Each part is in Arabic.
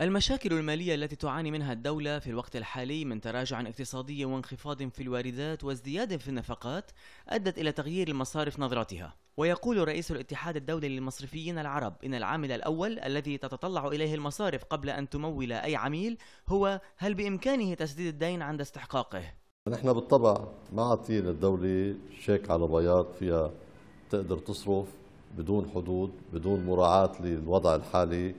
المشاكل المالية التي تعاني منها الدولة في الوقت الحالي من تراجع اقتصادي وانخفاض في الواردات وازدياد في النفقات أدت إلى تغيير المصارف نظرتها ويقول رئيس الاتحاد الدولي للمصرفيين العرب إن العامل الأول الذي تتطلع إليه المصارف قبل أن تمول أي عميل هو هل بإمكانه تسديد الدين عند استحقاقه نحن بالطبع ما عطينا الدولة شيك على بياض فيها تقدر تصرف بدون حدود بدون مراعاة للوضع الحالي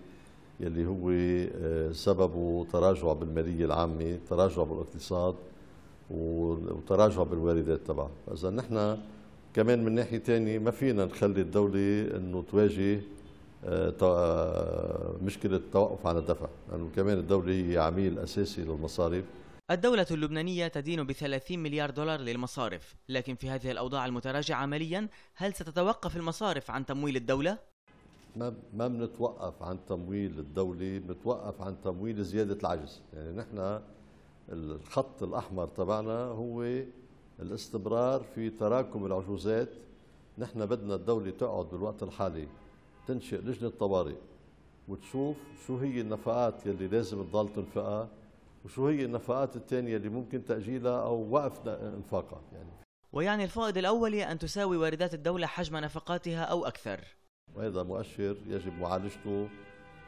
يلي هو آه، سببه تراجع بالماليه العامه، تراجع بالاقتصاد وتراجع بالواردات تبعها، اذا نحن كمان من ناحيه ثانيه ما فينا نخلي الدوله انه تواجه آه، آه، مشكله التوقف عن الدفع، لانه يعني كمان الدوله هي عميل اساسي للمصارف الدولة اللبنانية تدين ب 30 مليار دولار للمصارف، لكن في هذه الأوضاع المتراجعة ماليا، هل ستتوقف المصارف عن تمويل الدولة؟ ما ما بنتوقف عن تمويل الدولي بنتوقف عن تمويل زياده العجز يعني نحن الخط الاحمر تبعنا هو الاستمرار في تراكم العجوزات نحن بدنا الدوله تقعد بالوقت الحالي تنشئ لجنه طوارئ وتشوف شو هي النفقات يلي لازم تضل تنفقها وشو هي النفقات الثانيه اللي ممكن تاجيلها او وقف انفاقها يعني ويعني الفائض الاولي ان تساوي واردات الدوله حجم نفقاتها او اكثر وهذا مؤشر يجب معالجته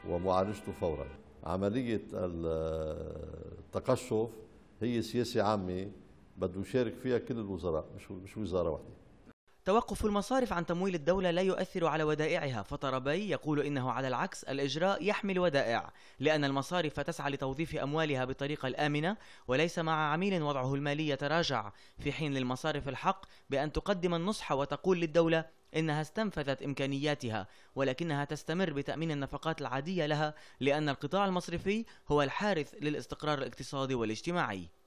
ومعالجته فورا عملية التقشف هي سياسة عامة بده يشارك فيها كل الوزراء مش مش وزارة واحدة توقف المصارف عن تمويل الدولة لا يؤثر على ودائعها فطربي يقول إنه على العكس الإجراء يحمي الودائع لأن المصارف تسعى لتوظيف أموالها بالطريقة الآمنة وليس مع عميل وضعه المالي يتراجع في حين للمصارف الحق بأن تقدم النصح وتقول للدولة إنها استنفذت إمكانياتها ولكنها تستمر بتأمين النفقات العادية لها لأن القطاع المصرفي هو الحارس للاستقرار الاقتصادي والاجتماعي